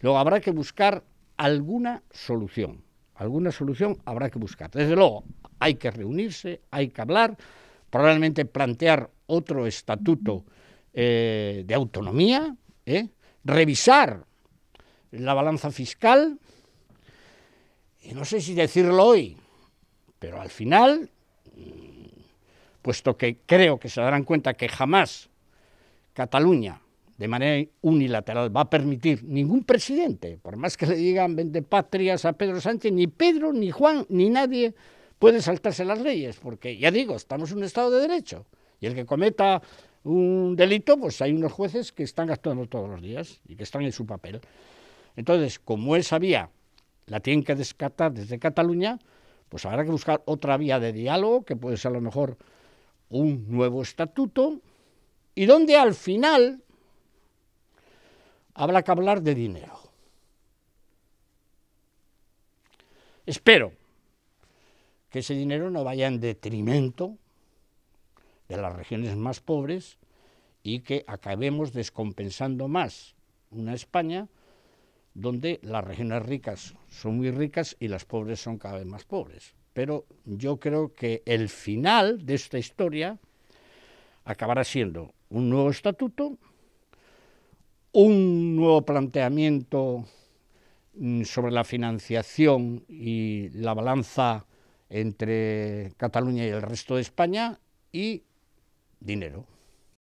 Luego habrá que buscar alguna solución. Alguna solución habrá que buscar. Desde luego, hay que reunirse, hay que hablar, probablemente plantear otro estatuto eh, de autonomía, ¿eh? revisar la balanza fiscal, y no sé si decirlo hoy, pero al final, mm, puesto que creo que se darán cuenta que jamás Cataluña de manera unilateral va a permitir ningún presidente, por más que le digan vende patrias a Pedro Sánchez, ni Pedro, ni Juan, ni nadie puede saltarse las leyes, porque ya digo, estamos en un Estado de Derecho, y el que cometa un delito, pues hay unos jueces que están actuando todos los días y que están en su papel. Entonces, como esa vía la tienen que descartar desde Cataluña, pues habrá que buscar otra vía de diálogo, que puede ser a lo mejor un nuevo estatuto, y donde al final habrá que hablar de dinero. Espero que ese dinero no vaya en detrimento de las regiones más pobres y que acabemos descompensando más una España donde las regiones ricas son muy ricas y las pobres son cada vez más pobres. Pero yo creo que el final de esta historia acabará siendo un nuevo estatuto, un nuevo planteamiento mm, sobre la financiación y la balanza entre Cataluña y el resto de España y dinero.